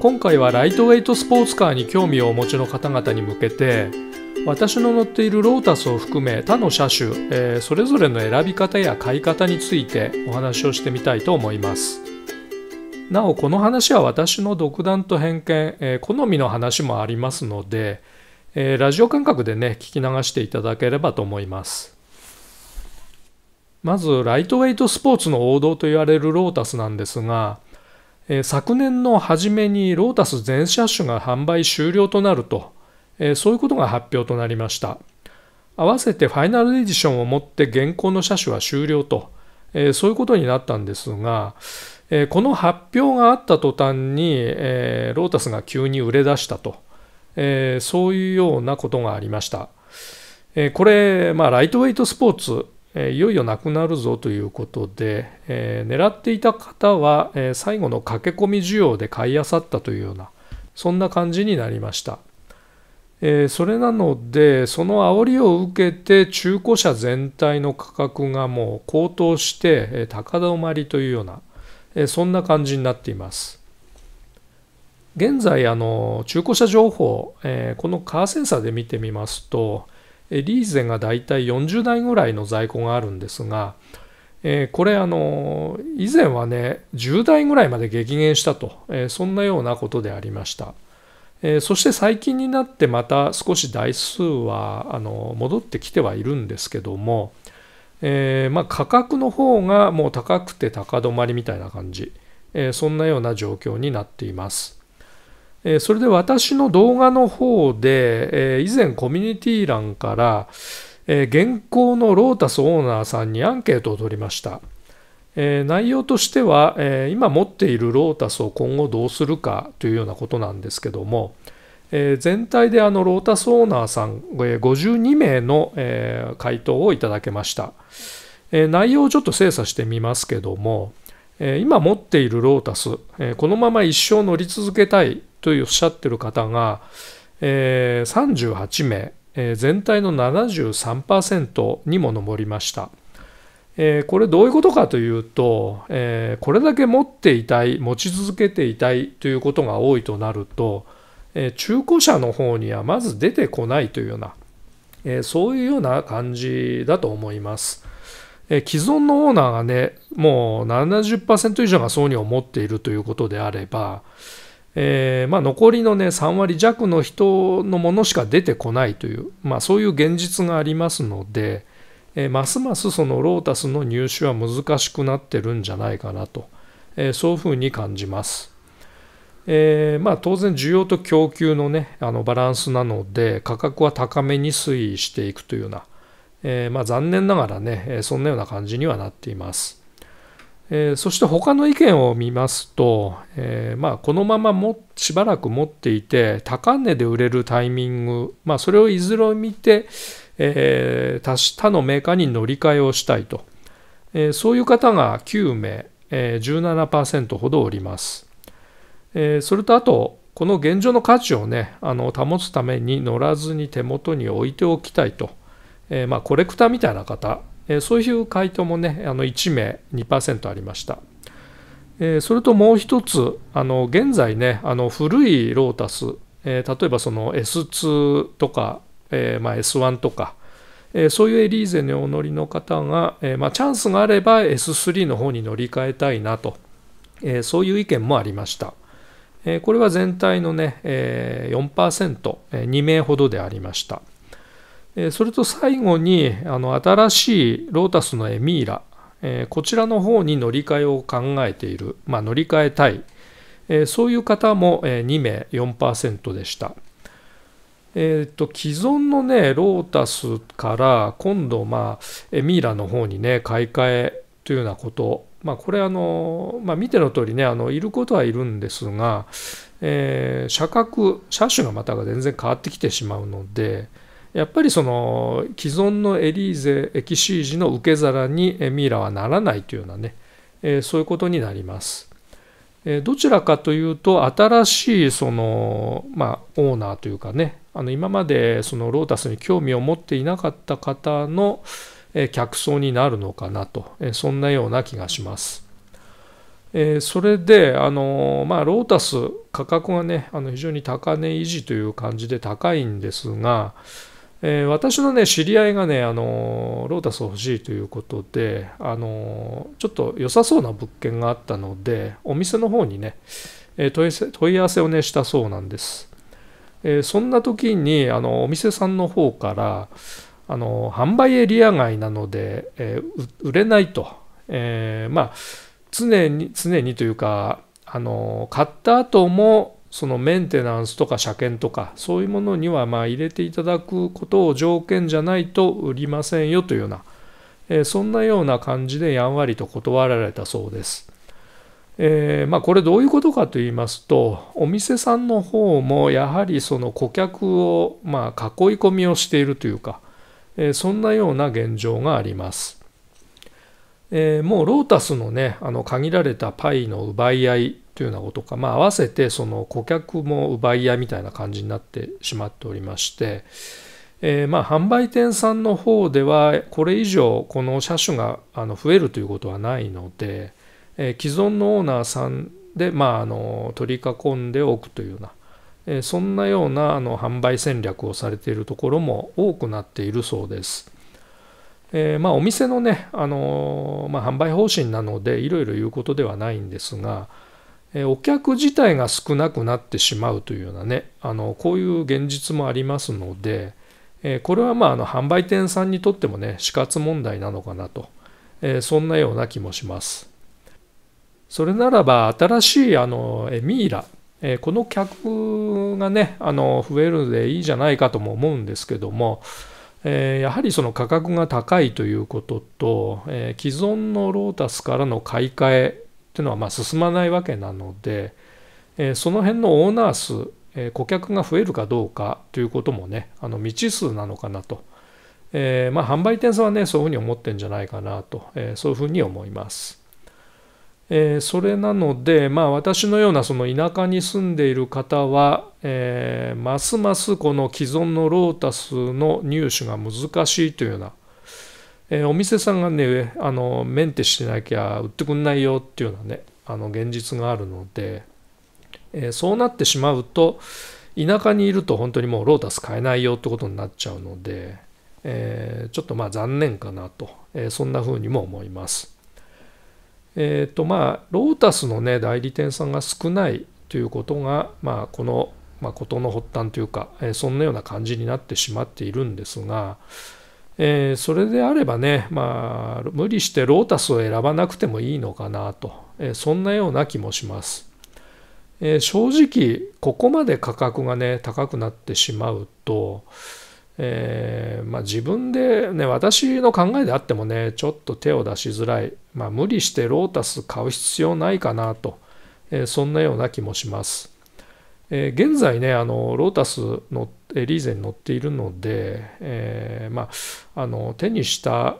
今回はライトウェイトスポーツカーに興味をお持ちの方々に向けて私の乗っているロータスを含め他の車種、えー、それぞれの選び方や買い方についてお話をしてみたいと思いますなおこの話は私の独断と偏見、えー、好みの話もありますので、えー、ラジオ感覚でね聞き流していただければと思いますまずライトウェイトスポーツの王道と言われるロータスなんですがえ昨年の初めにロータス全車種が販売終了となると、えそういうことが発表となりました。合わせてファイナルエディションをもって現行の車種は終了と、えそういうことになったんですが、えこの発表があった途端に、えロータスが急に売れ出したと、えそういうようなことがありました。えこれ、まあ、ライトウェイトスポーツえいよいよなくなるぞということで、えー、狙っていた方は、えー、最後の駆け込み需要で買い漁ったというようなそんな感じになりました、えー、それなのでその煽りを受けて中古車全体の価格がもう高騰して、え高止まりというような、えそんな感じになっています現在あの中古車情報、えこのカーセンサーで見てみますと、リーゼがだいたい40台ぐらいの在庫があるんですが、えー、これあの以前はね10台ぐらいまで激減したと、えー、そんなようなことでありました、えー、そして最近になってまた少し台数はあの戻ってきてはいるんですけども、えまあ、価格の方がもう高くて高止まりみたいな感じ、えそんなような状況になっていますえそれで私の動画の方で、え以前コミュニティ欄から、え現行のロータスオーナーさんにアンケートを取りました。え内容としては、え今持っているロータスを今後どうするかというようなことなんですけども、え全体であのロータスオーナーさん、え52名の、え回答をいただけました。え内容をちょっと精査してみますけども、今持っているロータス、このまま一生乗り続けたいとおっしゃってる方が、えー、38名、えー、全体の73%にも上りました。えー、これどういうことかというと、えー、これだけ持っていたい持ち続けていたいということが多いとなると、えー、中古車の方にはまず出てこないというような、えそういうような感じだと思います。既存のオーナーがねもう70%以上がそうに思っているということであれば、えー、まあ、残りの、ね、3割弱の人のものしか出てこないという、まあ、そういう現実がありますので、えー、ますますそのロータスの入手は難しくなってるんじゃないかなと、えー、そういうふうに感じます。えー、まあ、当然需要と供給の,、ね、あのバランスなので価格は高めに推移していくというような、えまあ、残念ながらねそんなような感じにはなっています。えー、そして他の意見を見ますと、えー、まあ、このままもしばらく持っていて高値で売れるタイミング、まあ、それをいずれを見て、えー、他のメーカーに乗り換えをしたいと、えそういう方が9名、え17%ほどおります、えそれとあとこの現状の価値をねあの保つために乗らずに手元に置いておきたいと、えまあ、コレクターみたいな方えそういう回答もねあの1名2%ありました。えそれともう一つあの現在ねあの古いロータス、え例えばその S2 とか、えまあ、S1 とか、えそういうエリーゼにお乗りの方が、えまあ、チャンスがあれば S3 の方に乗り換えたいなと、えそういう意見もありました。これは全体のね、4%、2名ほどでありました。それと最後にあの新しいロータスのエミーラ、えこちらの方に乗り換えを考えている、まあ、乗り換えたい、えそういう方も、え2名4%でした。えーと、既存のねロータスから今度まあエミーラの方にね買い替えというようなこと、まあ、これあの、まあ、見ての通りねあのいることはいるんですが、えー、車格車種がまたが全然変わってきてしまうので、やっぱりその既存のエリーゼエキシージの受け皿にミイラはならないというようなね、えそういうことになります。えどちらかというと新しいその、まあ、オーナーというかねあの今までそのロータスに興味を持っていなかった方の、え客層になるのかなと、えそんなような気がします。えそれで、あのまあ、ロータス価格がねあの非常に高値維持という感じで高いんですが、えー、私のね知り合いがねあのロータス欲しいということであのちょっと良さそうな物件があったのでお店の方にね、えー、問い合わせをねしたそうなんです、えー、そんな時にあのお店さんの方からあの販売エリア外なので、え売れないと、えまあ常に常にというかあの買った後もそのメンテナンスとか車検とかそういうものにはま入れていただくことを条件じゃないと売りませんよというような、えそんなような感じでやんわりと断られたそうです。えー、まあ、これどういうことかと言いますとお店さんの方もやはりその顧客を、まあ、囲い込みをしているというか、えー、そんなような現状があります。えー、もうロータスのねあの限られたパイの奪い合いというようなことか、まあ、合わせてその顧客も奪い合いみたいな感じになってしまっておりまして、えー、まあ販売店さんの方ではこれ以上この車種があの増えるということはないので、えー、既存のオーナーさんで、まあ、あの取り囲んでおくというような、えー、そんなようなあの販売戦略をされているところも多くなっているそうです。えーまあ、お店のね、あのまあ、販売方針なのでいろいろ言うことではないんですが、お客自体が少なくなってしまうというようなねあのこういう現実もありますので、えこれはまああの販売店さんにとってもね死活問題なのかなと、えそんなような気もします。それならば新しいあのミイラ、えこの客がねあの増えるのでいいじゃないかとも思うんですけども、えやはりその価格が高いということと、え既存のロータスからの買い替えていうのはま進まないわけなので、えその辺のオーナー数、え顧客が増えるかどうかということもねあの未知数なのかなと、えー、ま販売店さんはねそういうふうに思ってんじゃないかなと、えそういうふうに思います。えー、それなので、まあ、私のようなその田舎に住んでいる方は、えー、ますますこの既存のロータスの入手が難しいというようなえー、お店さんがねあのメンテしてなきゃ売ってくんないよっていうのはねあの現実があるので、えー、そうなってしまうと田舎にいると本当にもうロータス買えないよってことになっちゃうので、えー、ちょっとまあ残念かなと、えそんなふうにも思います。えっ、とまあロータスのね代理店さんが少ないということが、まあ、この、まあ、事の発端というか、えそんなような感じになってしまっているんですが、えー、それであればね、まあ、無理してロータスを選ばなくてもいいのかなと、えー、そんなような気もします。えー、正直ここまで価格がね高くなってしまうと、えまあ、自分でね私の考えであってもねちょっと手を出しづらい、まあ、無理してロータス買う必要ないかなと、えそんなような気もします。え現在ねあのロータスリーゼに乗っているので、えー、まあ、あの手にした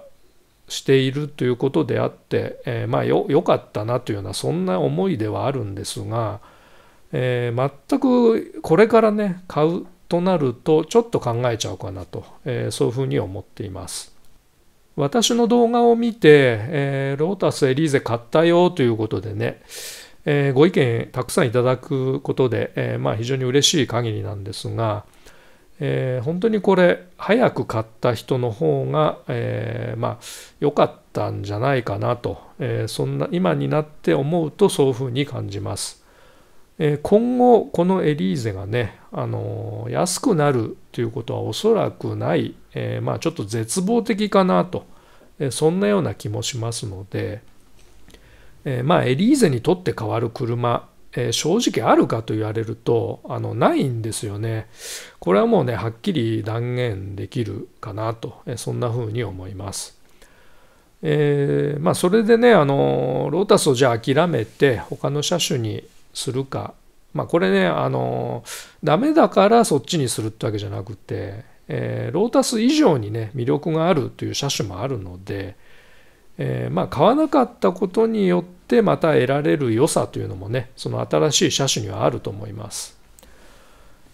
しているということであって、えー、まあよかったなというようなそんな思いではあるんですが、えー、全くこれからね買うとなるとちょっと考えちゃうかなと、えー、そういうふうに思っています。私の動画を見て、えー、ロータスエリーゼ買ったよということでね、えー、ご意見たくさんいただくことで、えまあ、非常に嬉しい限りなんですが、えー、本当にこれ早く買った人の方が、えー、まあ良かったんじゃないかなと、えー、そんな今になって思うとそういうふうに感じます、えー、今後このエリーゼがね、あのー、安くなるということはおそらくない、えー、まあちょっと絶望的かなと、えー、そんなような気もしますので、えー、まあエリーゼにとって変わる車えー、正直あるかと言われるとあのないんですよね。これはもうねはっきり断言できるかなと、えー、そんなふうに思います。えー、まあ、それでねあのロータスをじゃあ諦めて他の車種にするか、まあ、これねあのダメだからそっちにするってわけじゃなくて、えロータス以上にね魅力があるという車種もあるので。えー、まあ、買わなかったことによってまた得られる良さというのもねその新しい車種にはあると思います。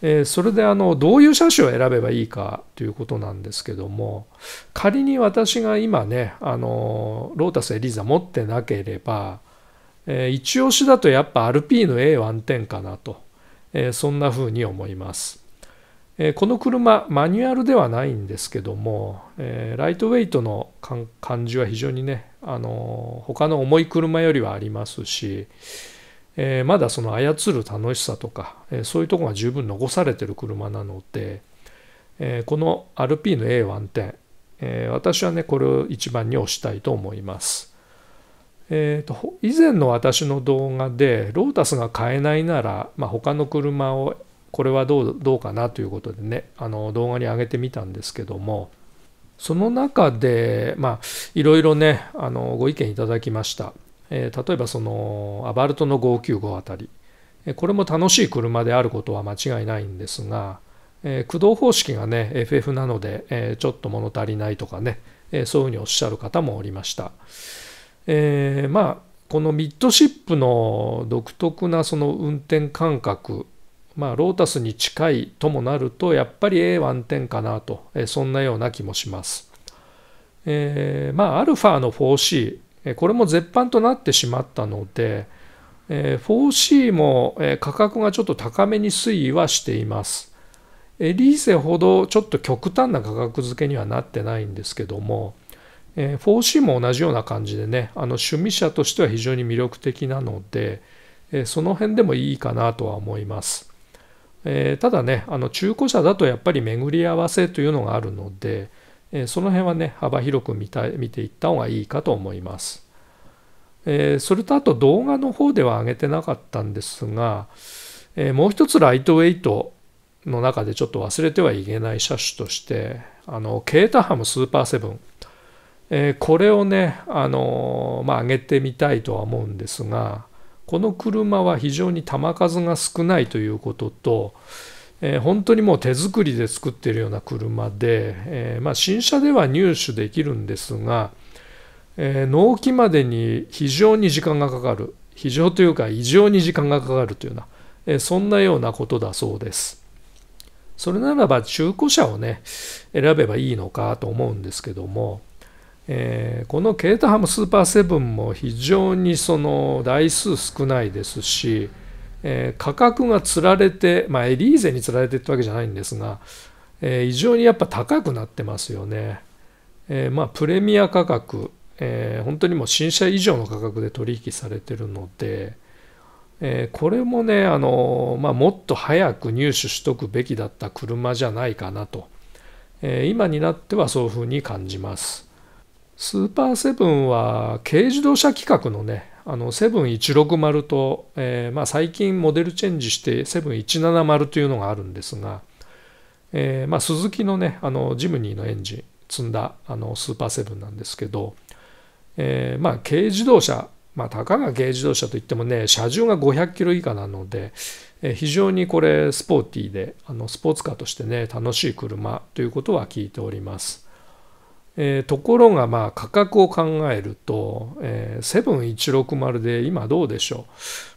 えそれであのどういう車種を選べばいいかということなんですけども仮に私が今ねあのロータスエリーザ持ってなければ、え一押しだとやっぱ RP の A1 点かなと、えそんな風に思います。えこの車マニュアルではないんですけども、えライトウェイトの感じは非常にね、あの他の重い車よりはありますし、えまだその操る楽しさとか、えそういうとこが十分残されてる車なので、えこの RP の A110、え私はねこれを一番に推したいと思います。えーと以前の私の動画でロータスが買えないなら、まあ、他の車をこれはどうどうかなということでねあの動画に上げてみたんですけどもその中でまあいろいろねあのご意見いただきました、えー、例えばそのアバルトの595あたりこれも楽しい車であることは間違いないんですが、えー、駆動方式がね FF なので、えー、ちょっと物足りないとかね、えそういうふうにおっしゃる方もおりました、えまあこのミッドシップの独特なその運転感覚まあロータスに近いともなるとやっぱり a ワテ点かなと、えそんなような気もします。えー、まあァの 4C これも絶版となってしまったので、え 4C も、え価格がちょっと高めに推移はしています。エリーゼほどちょっと極端な価格付けにはなってないんですけども、え 4C も同じような感じでねあの趣味者としては非常に魅力的なので、えその辺でもいいかなとは思います。えー、ただねあの中古車だとやっぱり巡り合わせというのがあるので、えー、その辺はね幅広く見た見ていった方がいいかと思います、えー、それとあと動画の方では上げてなかったんですが、えもう一つライトウェイトの中でちょっと忘れてはいけない車種としてあのケータハムスーパーセブン、えこれをねあのまあ上げてみたいとは思うんですがこの車は非常に球数が少ないということと、えー、本当にもう手作りで作っているような車で、えー、まあ、新車では入手できるんですが、えー、納期までに非常に時間がかかる非常というか異常に時間がかかるというような、えそんなようなことだそうですそれならば中古車をね選べばいいのかと思うんですけどもえー、このケータハムスーパーセブンも非常にその台数少ないですし、えー、価格がつられて、まあ、エリーゼにつられてってわけじゃないんですが、えー、異常にやっぱ高くなってますよね。えまあ、プレミア価格、え本当にもう新車以上の価格で取引されてるので、えこれもねあの、まあ、もっと早く入手しとくべきだった車じゃないかなと、え今になってはそういうふうに感じます。スーパーセブンは軽自動車規格のねあのセブン160と、えー、まあ、最近モデルチェンジしてセブン170というのがあるんですが、えー、まあ、スズキのねあのジムニーのエンジン積んだあのスーパーセブンなんですけど、えー、まあ、軽自動車まあ、たかが軽自動車といってもね、車重が500キロ以下なので、え非常にこれ、スポーティーで、あのスポーツカーとしてね、楽しい車ということは聞いております。えー、ところがまあ価格を考えると、えー、7160で今どうでしょ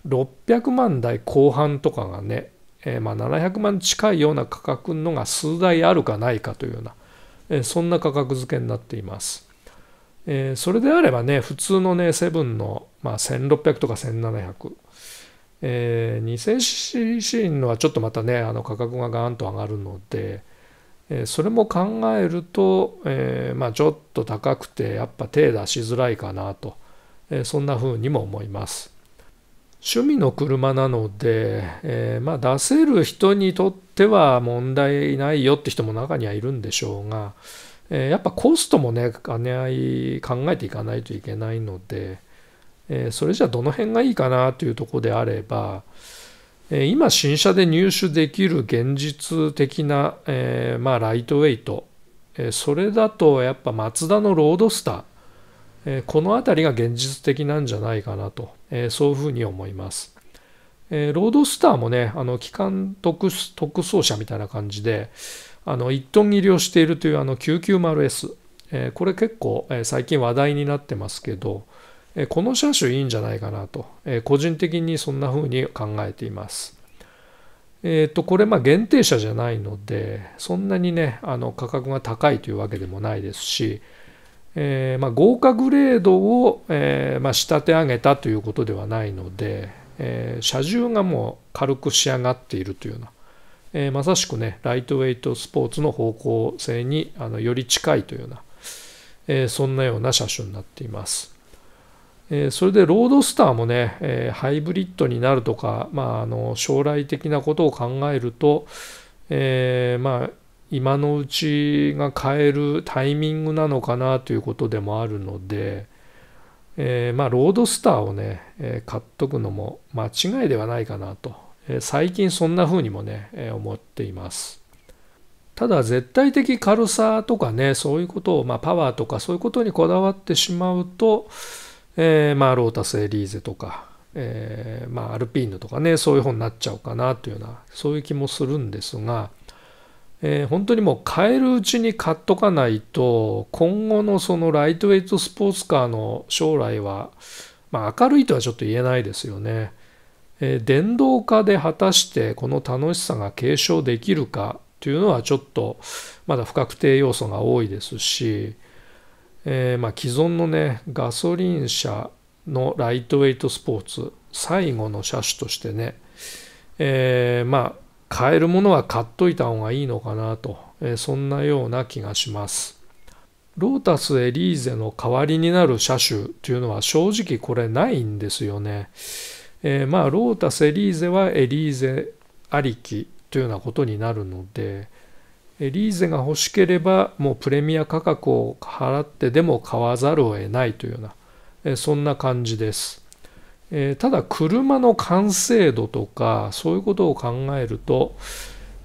う600万台後半とかがね、えー、まあ700万近いような価格のが数台あるかないかというような、えー、そんな価格付けになっています。えー、それであればね普通のねセブンの、まあ、1600とか1700、2000cc のはちょっとまたねあの価格がガーンと上がるので、それも考えると、えー、まあ、ちょっと高くてやっぱ手出しづらいかなと、えー、そんな風にも思います。趣味の車なので、えー、まあ、出せる人にとっては問題ないよって人も中にはいるんでしょうが、えやっぱコストもね兼ね合い考えていかないといけないので、えそれじゃどの辺がいいかなというとこであれば、今新車で入手できる現実的な、えー、まあ、ライトウェイト、えー、それだとやっぱマツダのロードスター、えー、この辺りが現実的なんじゃないかなと、えそういうふうに思います、えロードスターもねあの機関特装車みたいな感じであの1トン切りをしているというあの 990S、えこれ結構、え最近話題になってますけど、この車種いいんじゃないかなと、個人的にそんな風に考えています。えっ、ー、と、これ、まあ、限定車じゃないので、そんなにね、あの価格が高いというわけでもないですし、えー、まあ、豪華グレードを、えー、まあ、仕立て上げたということではないので、え車重がもう軽く仕上がっているというような、えまさしくね、ライトウェイトスポーツの方向性にあのより近いというような、えそんなような車種になっています。えそれでロードスターもね、えハイブリッドになるとか、まあ、あの将来的なことを考えると、えまあ、今のうちが買えるタイミングなのかなということでもあるので、えまあ、ロードスターをね、え買っとくのも間違いではないかなと、え最近そんな風にもね、え思っています。ただ絶対的軽さとかねそういうことを、まあ、パワーとかそういうことにこだわってしまうと、えー、まあロータス・エリーゼとか、えー、まあアルピーヌとかねそういう本になっちゃうかなというようなそういう気もするんですが、えー、本当にもう買えるうちに買っとかないと今後のそのライトウェイトスポーツカーの将来は、まあ、明るいとはちょっと言えないですよね。えー、電動化で果たしてこの楽しさが継承できるかというのはちょっとまだ不確定要素が多いですし、えー、まあ、既存のねガソリン車のライトウェイトスポーツ最後の車種としてね、えー、まあ買えるものは買っといた方がいいのかなと、えー、そんなような気がします。ロータスエリーゼの代わりになる車種というのは正直これないんですよね。えー、まあロータスエリーゼはエリーゼありきというようなことになるので、リーゼが欲しければもうプレミア価格を払ってでも買わざるを得ないというようなそんな感じです。ただ車の完成度とかそういうことを考えると、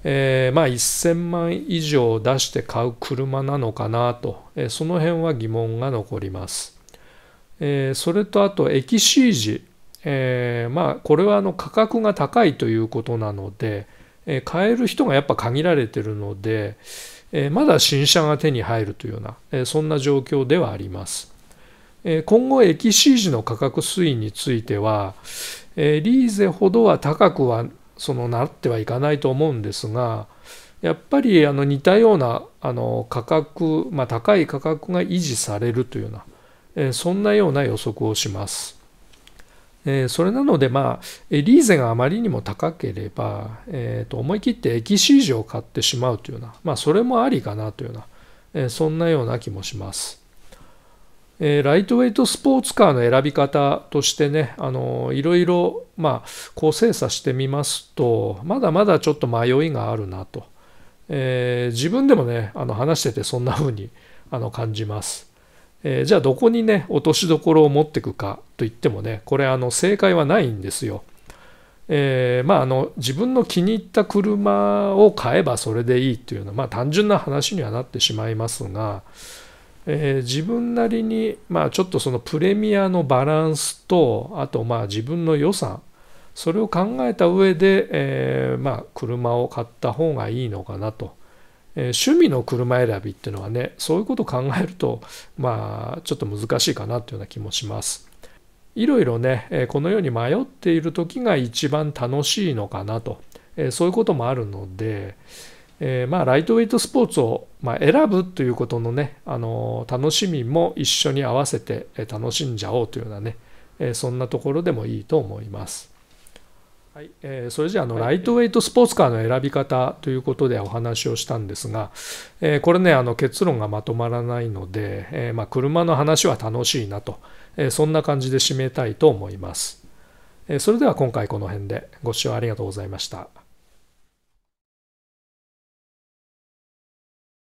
えー、まあ1000万以上出して買う車なのかなと、その辺は疑問が残ります。それとあとエキシージ、えまあこれはあの価格が高いということなので、えー、買える人がやっぱ限られてるので、えー、まだ新車が手に入るというような、えー、そんな状況ではあります。えー、今後、駅 C g の価格推移については、えー、リーゼほどは高くはそのなってはいかないと思うんですが、やっぱりあの似たようなあの価格、まあ、高い価格が維持されるというような、えそんなような予測をします。えー、それなので、まあ、リーゼがあまりにも高ければ、えー、と思い切ってエキシージを買ってしまうというような、まあ、それもありかなというような、えー、そんなような気もします。えー、ライトウェイトスポーツカーの選び方としてね、あのいろいろ、まあ、こう精査してみますと、まだまだちょっと迷いがあるなと、えー、自分でもね、あの話しててそんな風にあに感じます。えー、じゃあどこにね落としどころを持ってくかといってもねこれあの正解はないんですよ。えー、まああの自分の気に入った車を買えばそれでいいっていうのは、まあ、単純な話にはなってしまいますが、えー、自分なりに、まあ、ちょっとそのプレミアのバランスとあとまあ自分の予算それを考えた上で、えー、まあ車を買った方がいいのかなと。えー、趣味の車選びっていうのはねそういうことを考えるとまあちょっと難しいかなというような気もします。いろいろね、えー、このように迷っている時が一番楽しいのかなと、えー、そういうこともあるので、えー、まあライトウェイトスポーツを、まあ、選ぶということのね、あの楽しみも一緒に合わせて楽しんじゃおうというようなね、えそんなところでもいいと思います。はい、えー、それじゃあの、ライトウェイトスポーツカーの選び方ということでお話をしたんですが、えー、これねあの結論がまとまらないので、えー、まあ、車の話は楽しいなと、えそんな感じで締めたいと思います、えそれでは今回この辺でご視聴ありがとうございました。